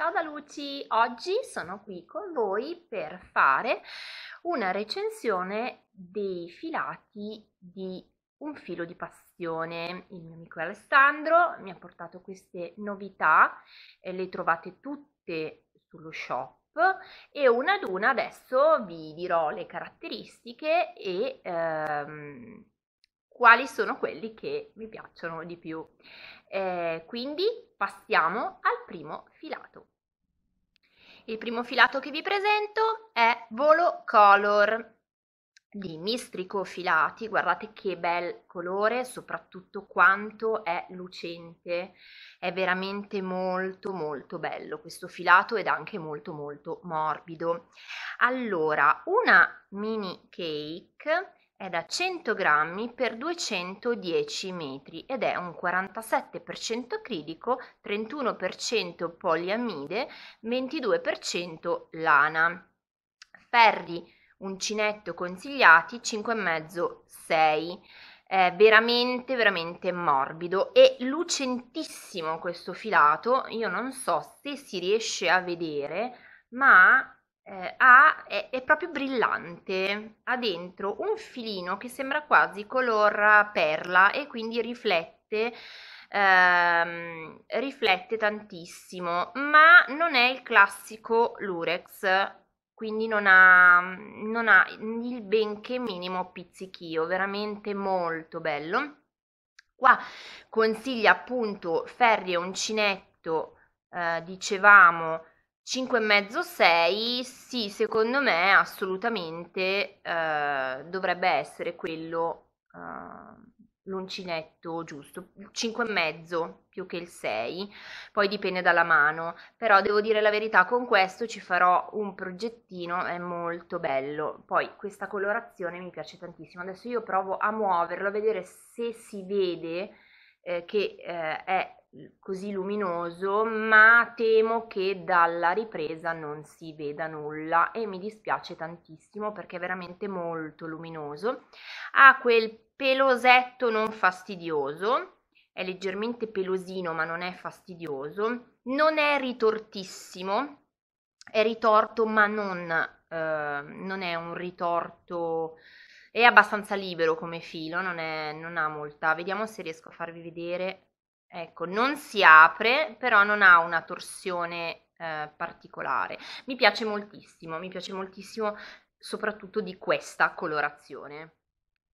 Ciao da Luci, oggi sono qui con voi per fare una recensione dei filati di Un filo di passione. Il mio amico Alessandro mi ha portato queste novità, eh, le trovate tutte sullo shop e una ad una adesso vi dirò le caratteristiche e ehm, quali sono quelli che mi piacciono di più. Eh, quindi passiamo al primo filato. Il primo filato che vi presento è Volo Color di mistrico filati guardate che bel colore soprattutto quanto è lucente è veramente molto molto bello questo filato ed anche molto molto morbido allora una mini cake è da 100 grammi per 210 metri ed è un 47% acrilico, 31% poliamide, 22% lana. Ferri uncinetto consigliati 5,5-6. È veramente veramente morbido e lucentissimo questo filato, io non so se si riesce a vedere, ma eh, ha, è, è, proprio brillante, ha dentro un filino che sembra quasi color eh, perla e quindi riflette, ehm, riflette tantissimo, ma non è il classico lurex, quindi non ha, non ha il benché minimo pizzichio, veramente molto bello. Qua consiglia appunto ferri e uncinetto, eh, dicevamo, 5,5 6, sì, secondo me assolutamente eh, dovrebbe essere quello eh, l'uncinetto giusto, 5,5 più che il 6, poi dipende dalla mano, però devo dire la verità, con questo ci farò un progettino, è molto bello, poi questa colorazione mi piace tantissimo, adesso io provo a muoverlo, a vedere se si vede eh, che eh, è così luminoso, ma temo che dalla ripresa non si veda nulla e mi dispiace tantissimo perché è veramente molto luminoso. Ha quel pelosetto non fastidioso, è leggermente pelosino ma non è fastidioso, non è ritortissimo, è ritorto ma non, eh, non è un ritorto è abbastanza libero come filo, non, è, non ha molta. Vediamo se riesco a farvi vedere Ecco, non si apre, però non ha una torsione eh, particolare. Mi piace moltissimo, mi piace moltissimo soprattutto di questa colorazione.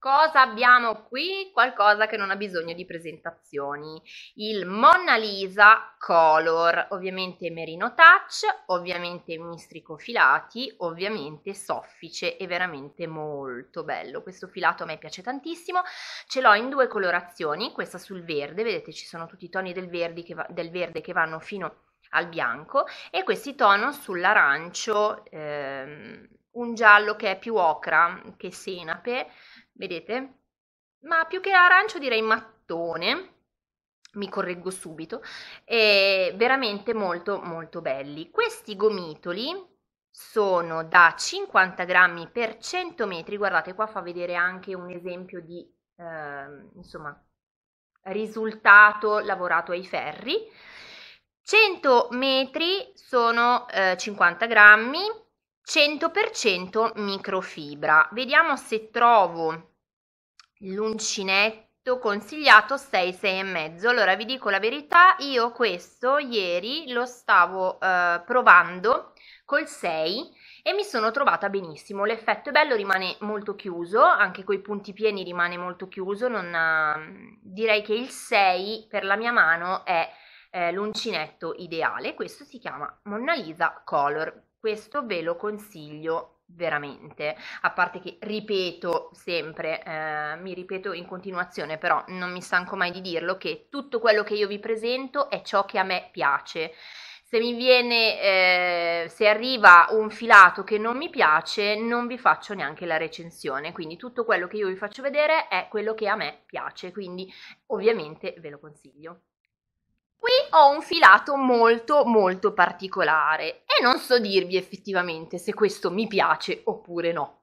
Cosa abbiamo qui? Qualcosa che non ha bisogno di presentazioni. Il Mona Lisa Color, ovviamente Merino Touch, ovviamente mistrico filati, ovviamente soffice e veramente molto bello. Questo filato a me piace tantissimo, ce l'ho in due colorazioni, questa sul verde, vedete ci sono tutti i toni del, che va, del verde che vanno fino al bianco e questi toni sull'arancio, ehm, un giallo che è più ocra che senape, vedete? Ma più che arancio direi mattone, mi correggo subito, è veramente molto molto belli. Questi gomitoli sono da 50 grammi per 100 metri, guardate qua fa vedere anche un esempio di, eh, insomma, risultato lavorato ai ferri. 100 metri sono eh, 50 grammi, 100% microfibra. Vediamo se trovo l'uncinetto consigliato 6-6,5. Allora vi dico la verità, io questo ieri lo stavo eh, provando col 6 e mi sono trovata benissimo. L'effetto è bello, rimane molto chiuso, anche coi punti pieni rimane molto chiuso. Ha... Ehm, direi che il 6 per la mia mano è eh, l'uncinetto ideale. Questo si chiama Mona Lisa Color questo ve lo consiglio veramente a parte che ripeto sempre eh, mi ripeto in continuazione però non mi stanco mai di dirlo che tutto quello che io vi presento è ciò che a me piace se mi viene eh, se arriva un filato che non mi piace non vi faccio neanche la recensione quindi tutto quello che io vi faccio vedere è quello che a me piace quindi ovviamente ve lo consiglio Qui ho un filato molto molto particolare e non so dirvi effettivamente se questo mi piace oppure no.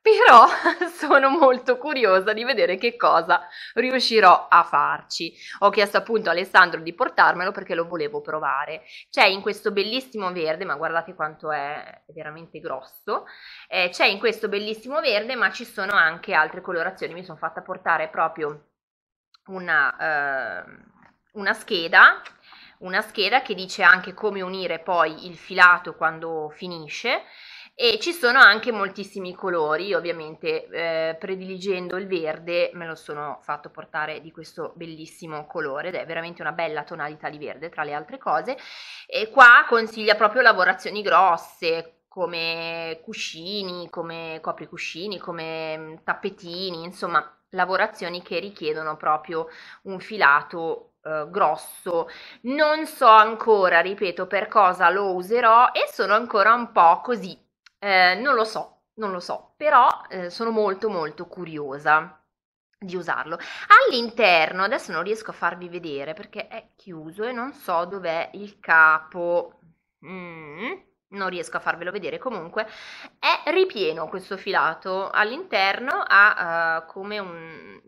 Però sono molto curiosa di vedere che cosa riuscirò a farci. Ho chiesto appunto a Alessandro di portarmelo perché lo volevo provare. C'è in questo bellissimo verde, ma guardate quanto è, veramente grosso, eh, c'è in questo bellissimo verde, ma ci sono anche altre colorazioni. Mi sono fatta portare proprio una... Eh, una scheda, una scheda che dice anche come unire poi il filato quando finisce e ci sono anche moltissimi colori, ovviamente eh, prediligendo il verde me lo sono fatto portare di questo bellissimo colore ed è veramente una bella tonalità di verde tra le altre cose e qua consiglia proprio lavorazioni grosse come cuscini, come copricuscini, come mm, tappetini, insomma lavorazioni che richiedono proprio un filato eh, grosso non so ancora ripeto per cosa lo userò e sono ancora un po' così eh, non lo so non lo so però eh, sono molto molto curiosa di usarlo all'interno adesso non riesco a farvi vedere perché è chiuso e non so dov'è il capo mm non riesco a farvelo vedere comunque è ripieno questo filato all'interno ha uh, come un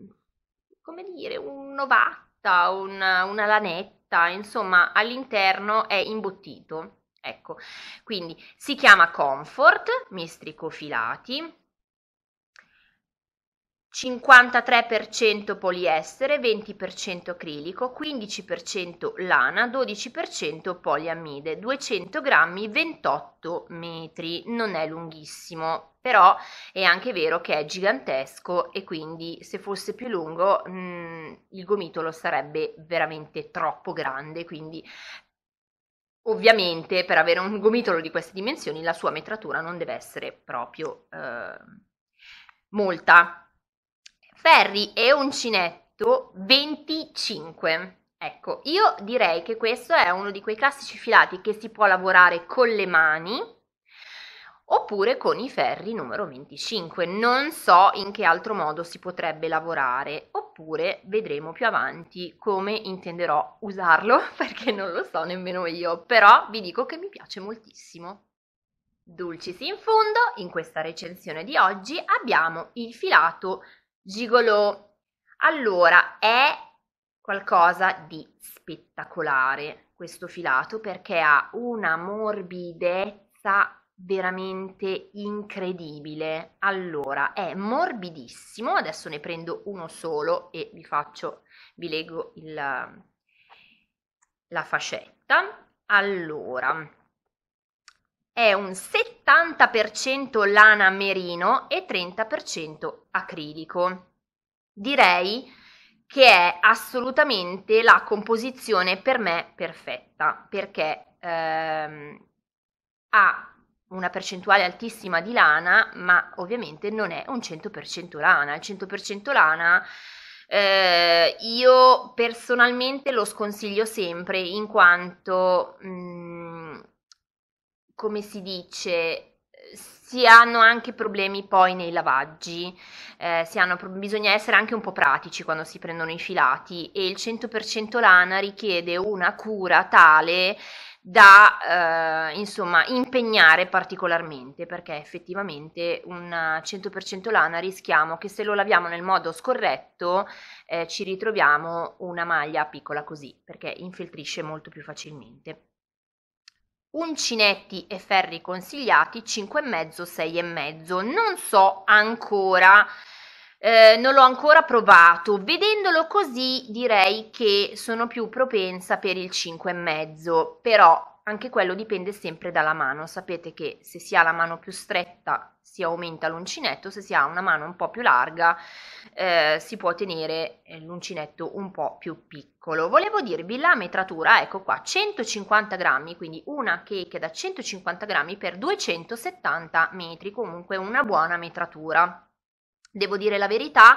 come dire un ovato coperta, una, una lanetta, insomma all'interno è imbottito. Ecco, quindi si chiama comfort, mistrico filati, 53% poliestere, 20% acrilico, 15% lana, 12% poliammide, 200 grammi, 28 metri. Non è lunghissimo, però è anche vero che è gigantesco e quindi se fosse più lungo mh, mm, il gomitolo sarebbe veramente troppo grande, quindi ovviamente per avere un gomitolo di queste dimensioni la sua metratura non deve essere proprio eh, molta ferri e uncinetto 25. Ecco, io direi che questo è uno di quei classici filati che si può lavorare con le mani oppure con i ferri numero 25. Non so in che altro modo si potrebbe lavorare, oppure vedremo più avanti come intenderò usarlo, perché non lo so nemmeno io, però vi dico che mi piace moltissimo. Dulcis in fondo, in questa recensione di oggi abbiamo il filato Gigolò. Allora, è qualcosa di spettacolare questo filato perché ha una morbidezza veramente incredibile. Allora, è morbidissimo, adesso ne prendo uno solo e vi faccio, vi leggo il, la fascetta. Allora, è un 70% lana merino e 30% acrilico. Direi che è assolutamente la composizione per me perfetta perché ehm, ha una percentuale altissima di lana, ma ovviamente non è un 100% lana. Il 100% lana eh, io personalmente lo sconsiglio sempre in quanto mh, mm, come si dice, si hanno anche problemi poi nei lavaggi, eh, hanno, bisogna essere anche un po' pratici quando si prendono i filati e il 100% lana richiede una cura tale da eh, insomma, impegnare particolarmente perché effettivamente un 100% lana rischiamo che se lo laviamo nel modo scorretto eh, ci ritroviamo una maglia piccola così perché infiltrisce molto più facilmente. Uncinetti e ferri consigliati 5,5 6,5. Non so ancora eh, non l'ho ancora provato. Vedendolo così direi che sono più propensa per il 5,5, però anche quello dipende sempre dalla mano. Sapete che se si ha la mano più stretta si aumenta l'uncinetto, se si ha una mano un po' più larga eh, si può tenere eh, l'uncinetto un po' più piccolo. Volevo dirvi la metratura, ecco qua, 150 grammi, quindi una cake da 150 grammi per 270 metri, comunque una buona metratura devo dire la verità,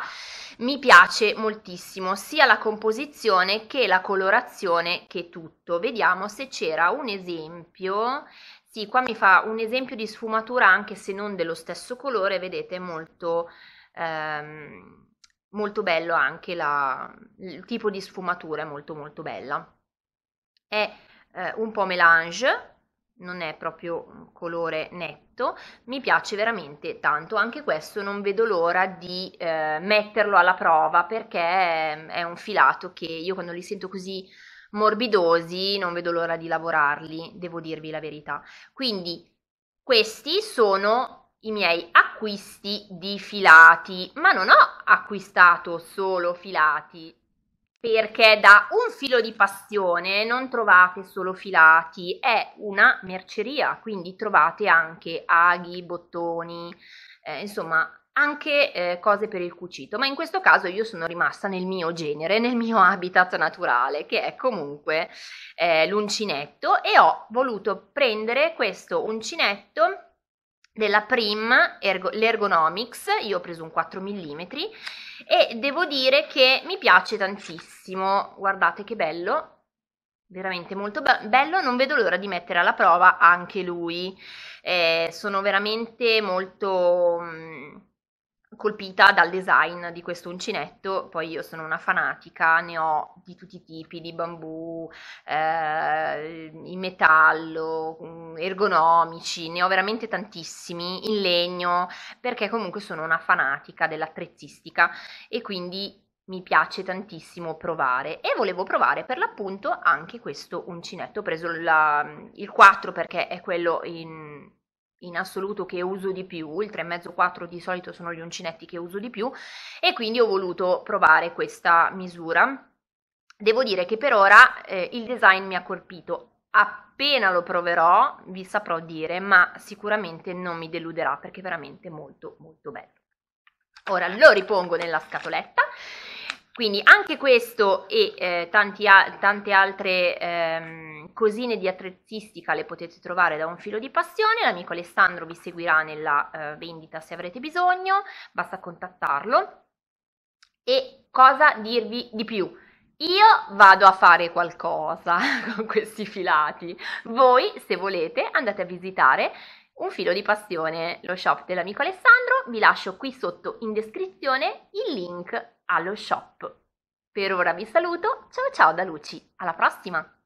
mi piace moltissimo sia la composizione che la colorazione che tutto. Vediamo se c'era un esempio. Sì, qua mi fa un esempio di sfumatura anche se non dello stesso colore, vedete molto, ehm, molto bello anche la, il tipo di sfumatura, è molto molto bella. È eh, un po' melange, non è proprio un colore netto, mi piace veramente tanto, anche questo non vedo l'ora di eh, metterlo alla prova perché è un filato che io quando li sento così morbidosi non vedo l'ora di lavorarli, devo dirvi la verità. Quindi questi sono i miei acquisti di filati, ma non ho acquistato solo filati, perché da un filo di passione non trovate solo filati, è una merceria, quindi trovate anche aghi, bottoni, eh, insomma anche eh, cose per il cucito, ma in questo caso io sono rimasta nel mio genere, nel mio habitat naturale, che è comunque eh, l'uncinetto e ho voluto prendere questo uncinetto della Prim ergo, l'Ergonomics, io ho preso un 4 mm e devo dire che mi piace tantissimo, guardate che bello, veramente molto be- bello, non vedo l'ora di mettere alla prova anche lui, eh, sono veramente molto... Mh, mm, colpita dal design di questo uncinetto, poi io sono una fanatica, ne ho di tutti i tipi, di bambù, eh, in metallo, mm, ergonomici, ne ho veramente tantissimi, in legno, perché comunque sono una fanatica dell'attrezistica e quindi mi piace tantissimo provare e volevo provare per l'appunto anche questo uncinetto, ho preso la, il 4 perché è quello in in assoluto che uso di più, il 3,5-4 di solito sono gli uncinetti che uso di più e quindi ho voluto provare questa misura. Devo dire che per ora eh, il design mi ha colpito, appena lo proverò vi saprò dire, ma sicuramente non mi deluderà perché è veramente molto molto bello. Ora lo ripongo nella scatoletta quindi anche questo e eh, tanti tante altre ehm, cosine di attrezzistica le potete trovare da Un filo di passione, l'amico Alessandro vi seguirà nella eh, vendita se avrete bisogno, basta contattarlo. E cosa dirvi di più? Io vado a fare qualcosa con questi filati. Voi, se volete, andate a visitare un filo di passione, lo shop dell'amico Alessandro. Vi lascio qui sotto in descrizione il link allo shop. Per ora vi saluto, ciao ciao da Luci, alla prossima!